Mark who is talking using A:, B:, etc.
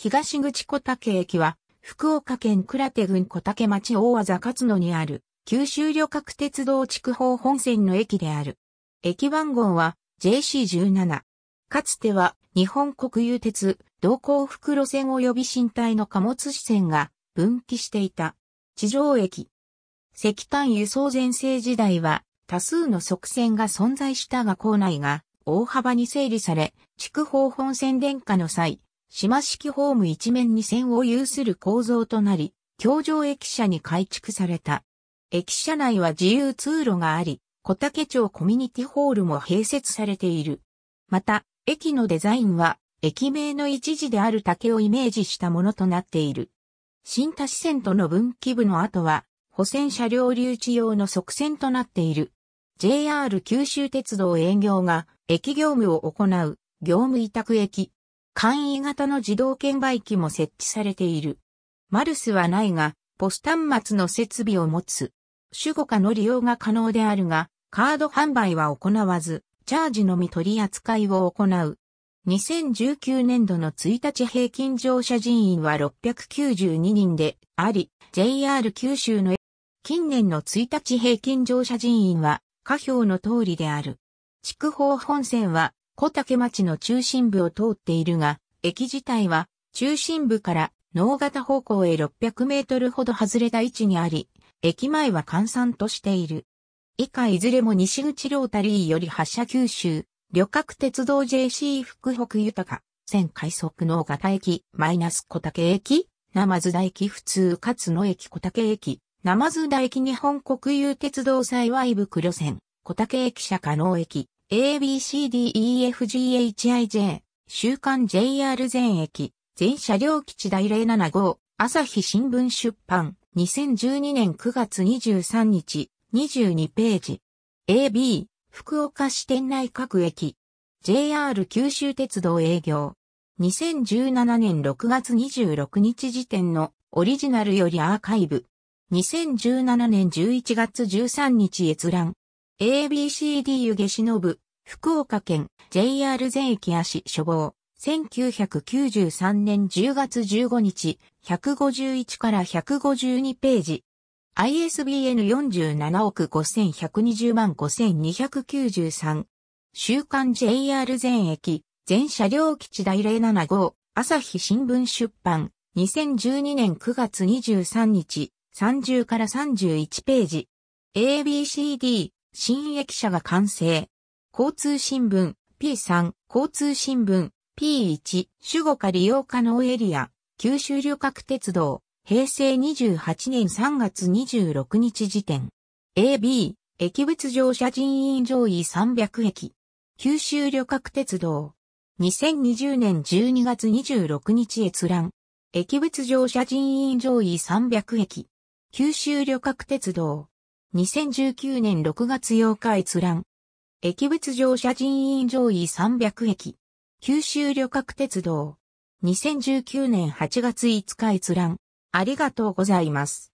A: 東口小竹駅は、福岡県倉手郡小竹町大和勝野にある、九州旅客鉄道筑豊本線の駅である。駅番号は JC17。かつては、日本国有鉄、同幸福路線及び新体の貨物支線が分岐していた。地上駅。石炭輸送前世時代は、多数の側線が存在したが構内が、大幅に整理され、筑豊本線電化の際、島式ホーム一面に線を有する構造となり、橋上駅舎に改築された。駅舎内は自由通路があり、小竹町コミュニティホールも併設されている。また、駅のデザインは、駅名の一時である竹をイメージしたものとなっている。新田支線との分岐部の後は、保線車両留置用の側線となっている。JR 九州鉄道営業が駅業務を行う業務委託駅簡易型の自動券売機も設置されている。マルスはないが、ポス端末の設備を持つ。主語化の利用が可能であるが、カード販売は行わず、チャージのみ取り扱いを行う。2019年度の1日平均乗車人員は692人であり、JR 九州の近年の1日平均乗車人員は、下表の通りである。筑豊本線は小竹町の中心部を通っているが、駅自体は中心部から能型方向へ600メートルほど外れた位置にあり、駅前は閑散としている。以下いずれも西口ロータリーより発車九州、旅客鉄道 JC 福北豊、線快速能型駅、マイナス小竹駅、生津田駅普通勝野駅小竹駅、生津田駅日本国有鉄道幸袋線、小竹駅社加能駅、ABCDEFGHIJ、週刊 JR 全駅、全車両基地第075号、朝日新聞出版、2012年9月23日、22ページ。AB、福岡市店内各駅。JR 九州鉄道営業。2017年6月26日時点のオリジナルよりアーカイブ。2017年11月13日閲覧。ABCD 湯下忍、福岡県 JR 全駅足処方。1993年10月15日、151から152ページ。ISBN 47億5120万5293。週刊 JR 全駅、全車両基地第075号、朝日新聞出版、2012年9月23日、30から31ページ。ABCD、新駅舎が完成。交通新聞 P3、交通新聞 P1、主語化利用可能エリア、九州旅客鉄道、平成28年3月26日時点。AB、駅別乗車人員上位300駅。九州旅客鉄道。2020年12月26日閲覧。駅別乗車人員上位300駅。九州旅客鉄道。2019年6月8日閲覧。駅別乗車人員上位300駅。九州旅客鉄道。2019年8月5日閲覧。ありがとうございます。